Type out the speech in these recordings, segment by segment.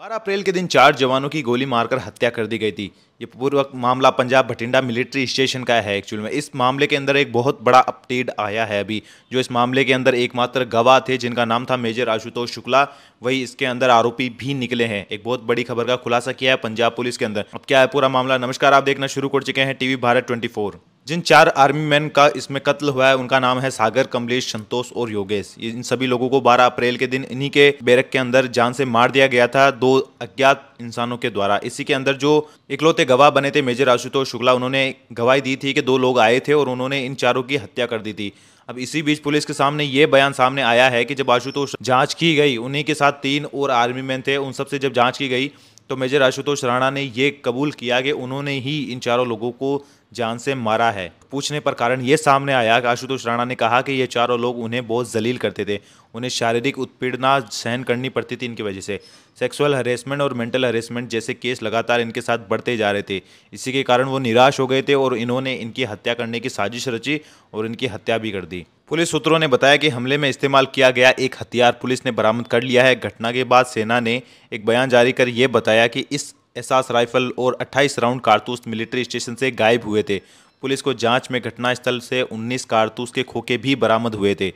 बारह अप्रैल के दिन चार जवानों की गोली मारकर हत्या कर दी गई थी ये पूर्व मामला पंजाब भटिंडा मिलिट्री स्टेशन का है एक्चुअल में इस मामले के अंदर एक बहुत बड़ा अपडेट आया है अभी जो इस मामले के अंदर एकमात्र गवाह थे जिनका नाम था मेजर आशुतोष शुक्ला वही इसके अंदर आरोपी भी निकले हैं एक बहुत बड़ी खबर का खुलासा किया है पंजाब पुलिस के अंदर अब क्या है पूरा मामला नमस्कार आप देखना शुरू कर चुके हैं टीवी भारत ट्वेंटी जिन चार आर्मी मैन का इसमें कत्ल हुआ है उनका नाम है सागर कमलेश संतोष और योगेश इन सभी लोगों को 12 अप्रैल के दिन इन्हीं के बैरक के अंदर जान से मार दिया गया था दो अज्ञात इंसानों के द्वारा इसी के अंदर जो इकलौते गवाह बने थे मेजर आशुतोष शुक्ला उन्होंने गवाही दी थी कि दो लोग आए थे और उन्होंने इन चारों की हत्या कर दी थी अब इसी बीच पुलिस के सामने ये बयान सामने आया है कि जब आशुतोष जाँच की गई उन्हीं के साथ तीन और आर्मी मैन थे उन सबसे जब जाँच की गई तो मेजर आशुतोष राणा ने ये कबूल किया कि उन्होंने ही इन चारों लोगों को जान से मारा है पूछने पर कारण ये सामने आया कि आशुतोष राणा ने कहा कि ये चारों लोग उन्हें बहुत जलील करते थे उन्हें शारीरिक उत्पीड़ना सहन करनी पड़ती थी इनकी वजह से सेक्सुअल हरेसमेंट और मेंटल हरेसमेंट जैसे केस लगातार इनके साथ बढ़ते जा रहे थे इसी के कारण वो निराश हो गए थे और इन्होंने इनकी हत्या करने की साजिश रची और इनकी हत्या भी कर दी पुलिस सूत्रों ने बताया कि हमले में इस्तेमाल किया गया एक हथियार पुलिस ने बरामद कर लिया है घटना के बाद सेना ने एक बयान जारी कर यह बताया कि इस एहसास राइफल और 28 राउंड कारतूस मिलिट्री स्टेशन से गायब हुए थे पुलिस को जांच में घटनास्थल से 19 कारतूस के खोखे भी बरामद हुए थे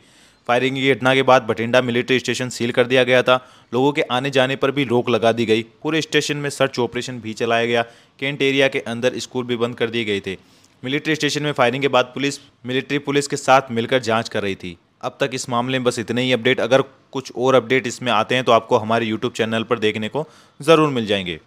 फायरिंग की घटना के बाद बठिंडा मिलिट्री स्टेशन सील कर दिया गया था लोगों के आने जाने पर भी रोक लगा दी गई पूरे स्टेशन में सर्च ऑपरेशन भी चलाया गया कैंट एरिया के अंदर स्कूल भी बंद कर दिए गए थे मिलिट्री स्टेशन में फायरिंग के बाद पुलिस मिलिट्री पुलिस के साथ मिलकर जांच कर रही थी अब तक इस मामले में बस इतने ही अपडेट अगर कुछ और अपडेट इसमें आते हैं तो आपको हमारे यूट्यूब चैनल पर देखने को ज़रूर मिल जाएंगे